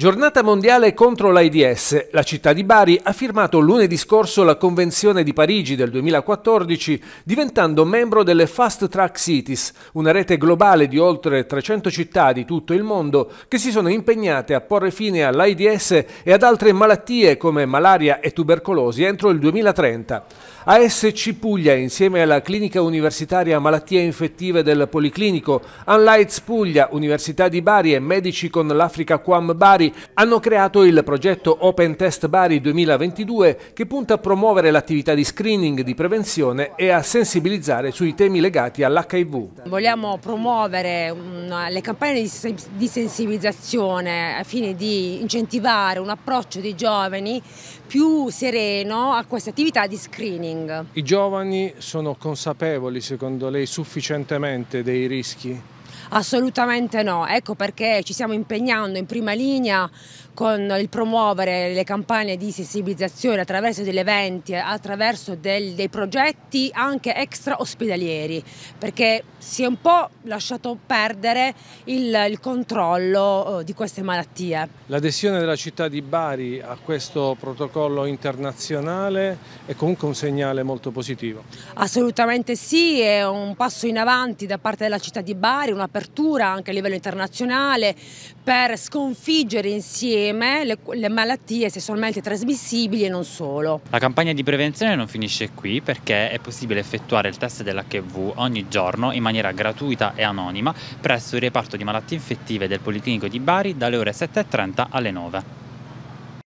Giornata mondiale contro l'AIDS. La città di Bari ha firmato lunedì scorso la Convenzione di Parigi del 2014, diventando membro delle Fast Track Cities, una rete globale di oltre 300 città di tutto il mondo che si sono impegnate a porre fine all'AIDS e ad altre malattie come malaria e tubercolosi entro il 2030. ASC Puglia, insieme alla Clinica Universitaria Malattie Infettive del Policlinico, Unlights Puglia, Università di Bari e Medici con l'Africa Quam Bari, hanno creato il progetto Open Test Bari 2022 che punta a promuovere l'attività di screening, di prevenzione e a sensibilizzare sui temi legati all'HIV. Vogliamo promuovere mm, le campagne di sensibilizzazione a fine di incentivare un approccio dei giovani più sereno a questa attività di screening. I giovani sono consapevoli, secondo lei, sufficientemente dei rischi? Assolutamente no, ecco perché ci stiamo impegnando in prima linea con il promuovere le campagne di sensibilizzazione attraverso degli eventi, attraverso del, dei progetti anche extra ospedalieri, perché si è un po' lasciato perdere il, il controllo oh, di queste malattie. L'adesione della città di Bari a questo protocollo internazionale è comunque un segnale molto positivo. Assolutamente sì, è un passo in avanti da parte della città di Bari, una persona apertura anche a livello internazionale per sconfiggere insieme le, le malattie sessualmente trasmissibili e non solo. La campagna di prevenzione non finisce qui perché è possibile effettuare il test dell'HIV ogni giorno in maniera gratuita e anonima presso il reparto di malattie infettive del Policlinico di Bari dalle ore 7.30 alle 9.